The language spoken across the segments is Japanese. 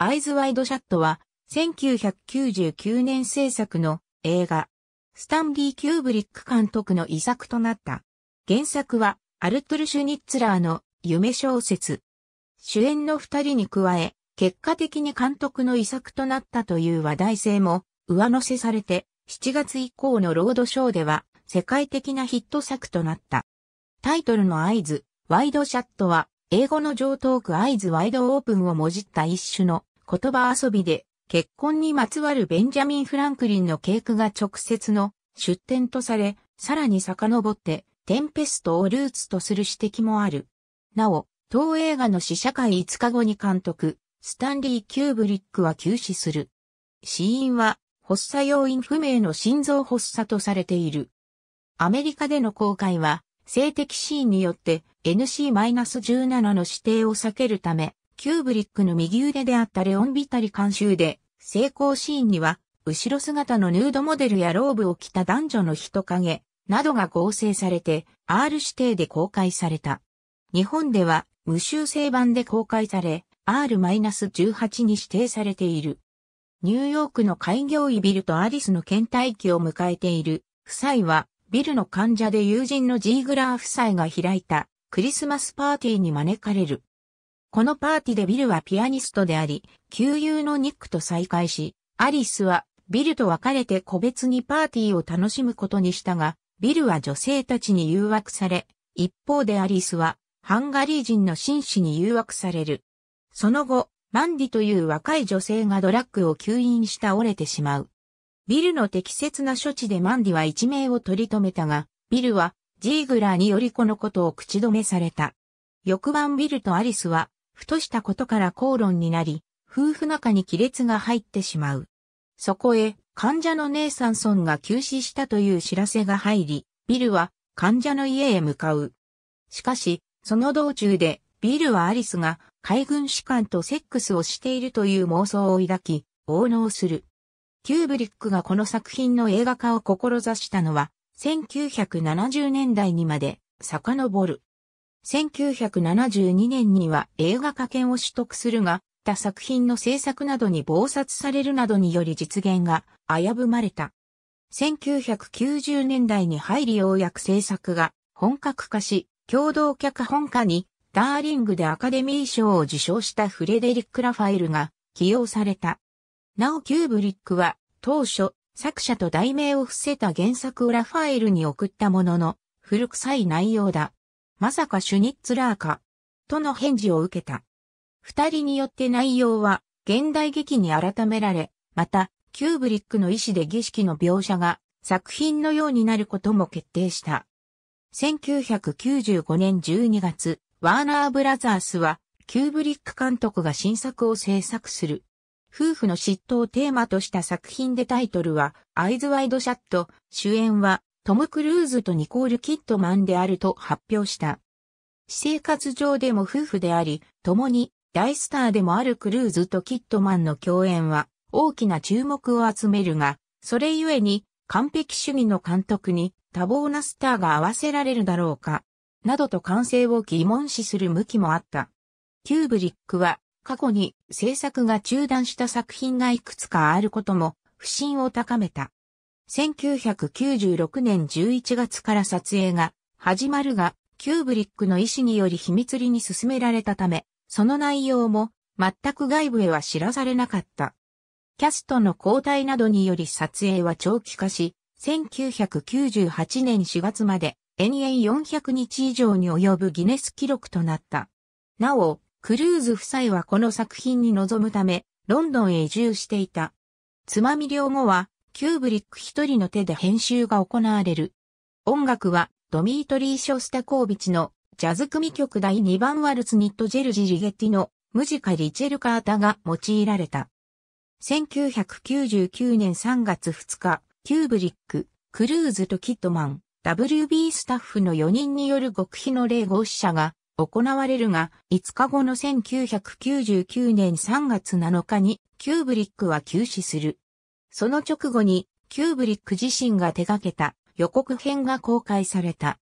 アイズワイドシャットは、1999年制作の映画、スタンリー・キューブリック監督の遺作となった。原作は、アルトゥル・シュニッツラーの夢小説。主演の二人に加え、結果的に監督の遺作となったという話題性も上乗せされて、7月以降のロードショーでは世界的なヒット作となった。タイトルの合図、ワイドシャットは、英語の上等句合図ワイドオープンをもじった一種の言葉遊びで、結婚にまつわるベンジャミン・フランクリンの系譜が直接の出典とされ、さらに遡って、テンペストをルーツとする指摘もある。なお、当映画の試写会5日後に監督、スタンリー・キューブリックは休止する。死因は、発作要因不明の心臓発作とされている。アメリカでの公開は、性的シーンによって NC-17 の指定を避けるため、キューブリックの右腕であったレオン・ビタリ監修で、成功シーンには、後ろ姿のヌードモデルやローブを着た男女の人影、などが合成されて、R 指定で公開された。日本では、無修正版で公開され、R-18 に指定されている。ニューヨークの開業医ビルとアリスの倦怠期を迎えている、夫妻は、ビルの患者で友人のジーグラー夫妻が開いたクリスマスパーティーに招かれる。このパーティでビルはピアニストであり、旧友のニックと再会し、アリスはビルと別れて個別にパーティーを楽しむことにしたが、ビルは女性たちに誘惑され、一方でアリスはハンガリー人の紳士に誘惑される。その後、マンディという若い女性がドラッグを吸引した折れてしまう。ビルの適切な処置でマンディは一命を取り留めたが、ビルはジーグラーによりこのことを口止めされた。翌晩ビルとアリスはふとしたことから口論になり、夫婦仲に亀裂が入ってしまう。そこへ、患者のネさサンソンが急死したという知らせが入り、ビルは患者の家へ向かう。しかし、その道中で、ビルはアリスが海軍士官とセックスをしているという妄想を抱き、応納する。キューブリックがこの作品の映画化を志したのは、1970年代にまで遡る。1972年には映画化権を取得するが、他作品の制作などに暴殺されるなどにより実現が危ぶまれた。1990年代に入りようやく制作が本格化し、共同脚本家にダーリングでアカデミー賞を受賞したフレデリック・ラファエルが起用された。なおキューブリックは当初作者と題名を伏せた原作をラファエルに送ったものの古臭い内容だ。まさかシュニッツラーか、との返事を受けた。二人によって内容は現代劇に改められ、また、キューブリックの意思で儀式の描写が作品のようになることも決定した。1995年12月、ワーナーブラザースは、キューブリック監督が新作を制作する。夫婦の嫉妬をテーマとした作品でタイトルは、アイズワイドシャット、主演は、トム・クルーズとニコール・キットマンであると発表した。私生活上でも夫婦であり、共に大スターでもあるクルーズとキットマンの共演は大きな注目を集めるが、それゆえに完璧主義の監督に多忙なスターが合わせられるだろうか、などと完成を疑問視する向きもあった。キューブリックは過去に制作が中断した作品がいくつかあることも不信を高めた。1996年11月から撮影が始まるが、キューブリックの意思により秘密裏に進められたため、その内容も全く外部へは知らされなかった。キャストの交代などにより撮影は長期化し、1998年4月まで延々400日以上に及ぶギネス記録となった。なお、クルーズ夫妻はこの作品に臨むため、ロンドンへ移住していた。つまみ量後は、キューブリック一人の手で編集が行われる。音楽はドミートリー・ショスタコービチのジャズ組曲第2番ワルツニットジェルジ・リゲティのムジカ・リチェル・カータが用いられた。1999年3月2日、キューブリック、クルーズとキットマン、WB スタッフの4人による極秘の例合死者が行われるが、5日後の1999年3月7日にキューブリックは休止する。その直後に、キューブリック自身が手掛けた予告編が公開された。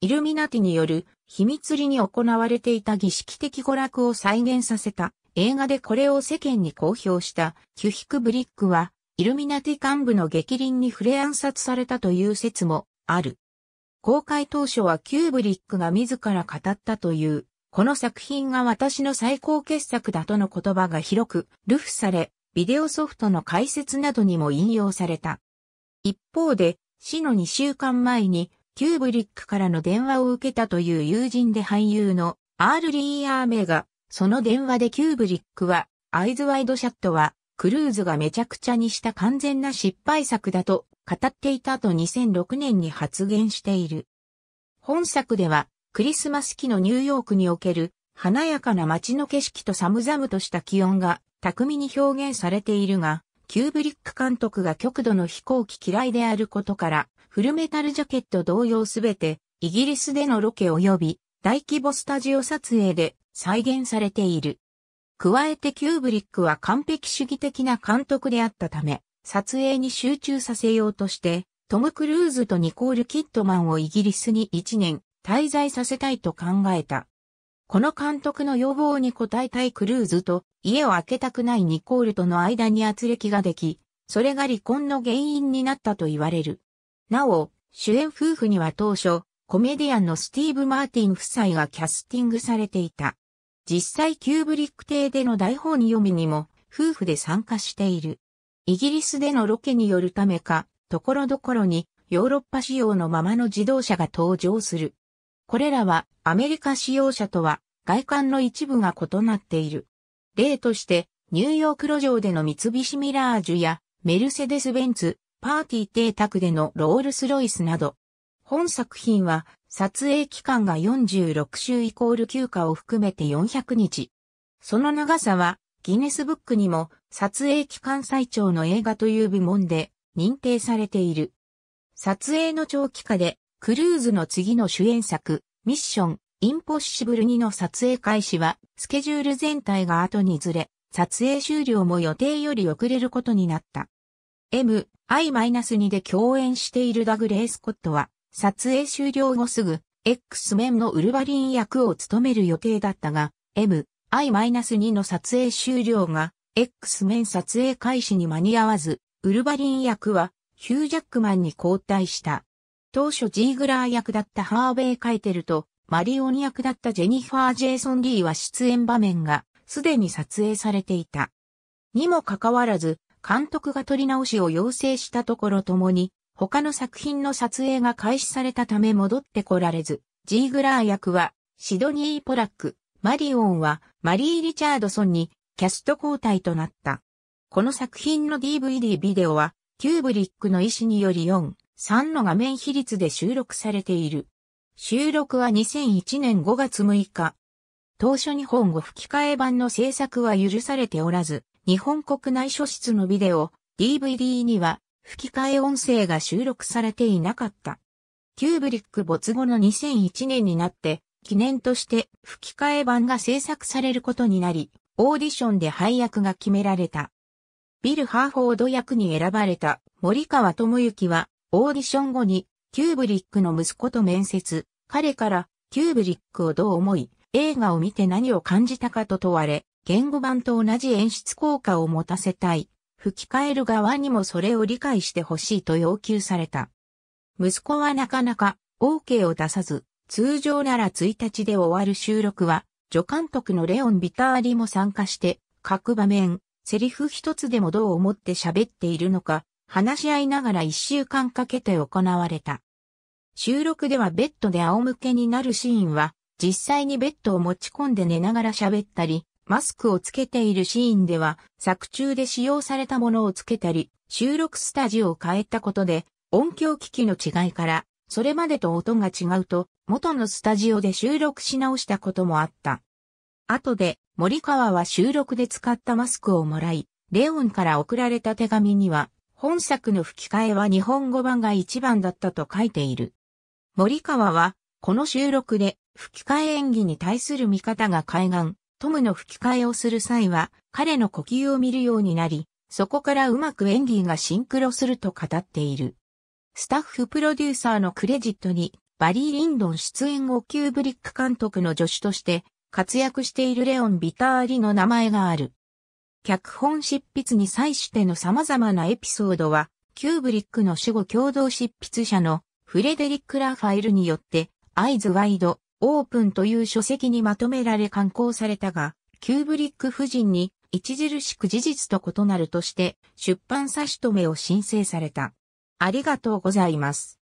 イルミナティによる秘密裏に行われていた儀式的娯楽を再現させた映画でこれを世間に公表したキュヒク・ブリックはイルミナティ幹部の激凛に触れ暗殺されたという説もある。公開当初はキューブリックが自ら語ったという、この作品が私の最高傑作だとの言葉が広く、流布され、ビデオソフトの解説などにも引用された。一方で、死の2週間前に、キューブリックからの電話を受けたという友人で俳優のアール・リー・アーメが、その電話でキューブリックは、アイズ・ワイド・シャットは、クルーズがめちゃくちゃにした完全な失敗作だと語っていたと2006年に発言している。本作では、クリスマス期のニューヨークにおける華やかな街の景色と寒々とした気温が巧みに表現されているが、キューブリック監督が極度の飛行機嫌いであることから、フルメタルジャケット同様すべて、イギリスでのロケ及び大規模スタジオ撮影で再現されている。加えてキューブリックは完璧主義的な監督であったため、撮影に集中させようとして、トム・クルーズとニコール・キッドマンをイギリスに1年滞在させたいと考えた。この監督の要望に応えたいクルーズと、家を開けたくないニコールとの間に圧力ができ、それが離婚の原因になったと言われる。なお、主演夫婦には当初、コメディアンのスティーブ・マーティン夫妻がキャスティングされていた。実際キューブリック邸での台本読みにも、夫婦で参加している。イギリスでのロケによるためか、ところどころにヨーロッパ仕様のままの自動車が登場する。これらはアメリカ使用者とは外観の一部が異なっている。例として、ニューヨーク路上での三菱ミラージュやメルセデス・ベンツ、パーティー邸宅でのロールス・ロイスなど、本作品は撮影期間が46週イコール休暇を含めて400日。その長さはギネスブックにも撮影期間最長の映画という部門で認定されている。撮影の長期化でクルーズの次の主演作、ミッション、インポッシブル2の撮影開始は、スケジュール全体が後にずれ、撮影終了も予定より遅れることになった。M、I-2 で共演しているダグレイ・スコットは、撮影終了後すぐ、X 面のウルバリン役を務める予定だったが、M、I-2 の撮影終了が、X 面撮影開始に間に合わず、ウルバリン役は、ヒュー・ジャックマンに交代した。当初ジーグラー役だったハーベイ・カイテルとマリオン役だったジェニファー・ジェイソン・リーは出演場面がすでに撮影されていた。にもかかわらず、監督が撮り直しを要請したところともに、他の作品の撮影が開始されたため戻ってこられず、ジーグラー役はシドニー・ポラック、マリオンはマリー・リチャードソンにキャスト交代となった。この作品の DVD ビデオは、キューブリックの意思により4、3の画面比率で収録されている。収録は2001年5月6日。当初日本語吹き替え版の制作は許されておらず、日本国内書室のビデオ、DVD には吹き替え音声が収録されていなかった。キューブリック没後の2001年になって、記念として吹き替え版が制作されることになり、オーディションで配役が決められた。ビル・ハーフォード役に選ばれた森川智之はオーディション後に、キューブリックの息子と面接、彼から、キューブリックをどう思い、映画を見て何を感じたかと問われ、言語版と同じ演出効果を持たせたい。吹き替える側にもそれを理解してほしいと要求された。息子はなかなか OK を出さず、通常なら1日で終わる収録は、助監督のレオン・ビターリも参加して、各場面、セリフ一つでもどう思って喋っているのか、話し合いながら一週間かけて行われた。収録ではベッドで仰向けになるシーンは、実際にベッドを持ち込んで寝ながら喋ったり、マスクをつけているシーンでは、作中で使用されたものをつけたり、収録スタジオを変えたことで、音響機器の違いから、それまでと音が違うと、元のスタジオで収録し直したこともあった。後で、森川は収録で使ったマスクをもらい、レオンから送られた手紙には、本作の吹き替えは日本語版が一番だったと書いている。森川は、この収録で、吹き替え演技に対する見方が海岸、トムの吹き替えをする際は、彼の呼吸を見るようになり、そこからうまく演技がシンクロすると語っている。スタッフプロデューサーのクレジットに、バリー・リンドン出演後キューブリック監督の助手として、活躍しているレオン・ビターリの名前がある。脚本執筆に際しての様々なエピソードは、キューブリックの死後共同執筆者のフレデリック・ラファエルによって、アイズ・ワイド・オープンという書籍にまとめられ刊行されたが、キューブリック夫人に著しく事実と異なるとして出版差し止めを申請された。ありがとうございます。